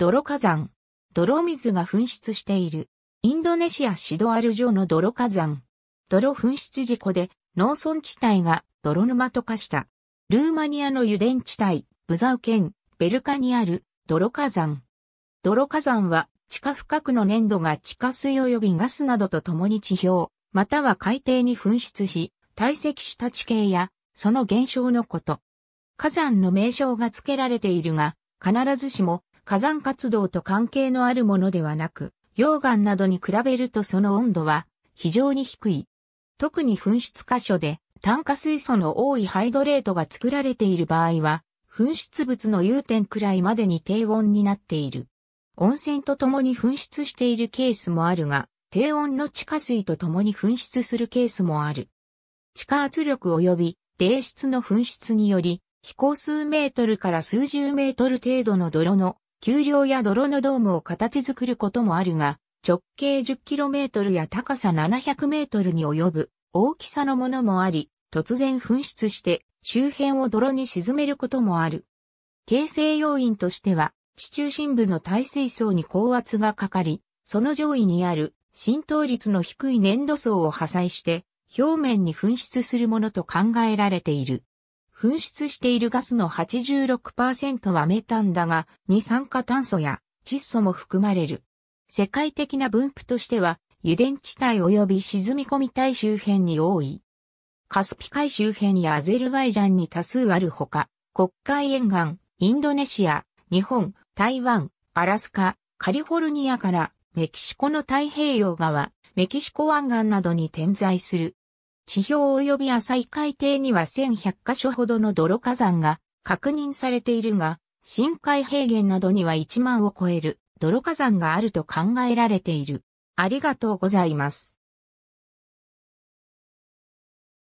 泥火山。泥水が噴出している。インドネシアシドアル城の泥火山。泥噴出事故で農村地帯が泥沼と化した。ルーマニアの油田地帯、ブザウ県、ベルカにある泥火山。泥火山は地下深くの粘土が地下水及びガスなどと共に地表、または海底に噴出し、堆積した地形やその現象のこと。火山の名称が付けられているが、必ずしも火山活動と関係のあるものではなく、溶岩などに比べるとその温度は非常に低い。特に噴出箇所で炭化水素の多いハイドレートが作られている場合は、噴出物の融点くらいまでに低温になっている。温泉とともに噴出しているケースもあるが、低温の地下水とともに噴出するケースもある。地下圧力及び泥質の噴出により、飛行数メートルから数十メートル程度の泥の丘陵や泥のドームを形作ることもあるが、直径 10km や高さ 700m に及ぶ大きさのものもあり、突然噴出して周辺を泥に沈めることもある。形成要因としては、地中心部の耐水層に高圧がかかり、その上位にある浸透率の低い粘土層を破砕して、表面に噴出するものと考えられている。噴出しているガスの86%はメタンだが、二酸化炭素や窒素も含まれる。世界的な分布としては、油田地帯及び沈み込み帯周辺に多い。カスピ海周辺やアゼルバイジャンに多数あるほか、国海沿岸、インドネシア、日本、台湾、アラスカ、カリフォルニアからメキシコの太平洋側、メキシコ湾岸などに点在する地表及び浅い海底には1100カ所ほどの泥火山が確認されているが、深海平原などには1万を超える泥火山があると考えられている。ありがとうございます。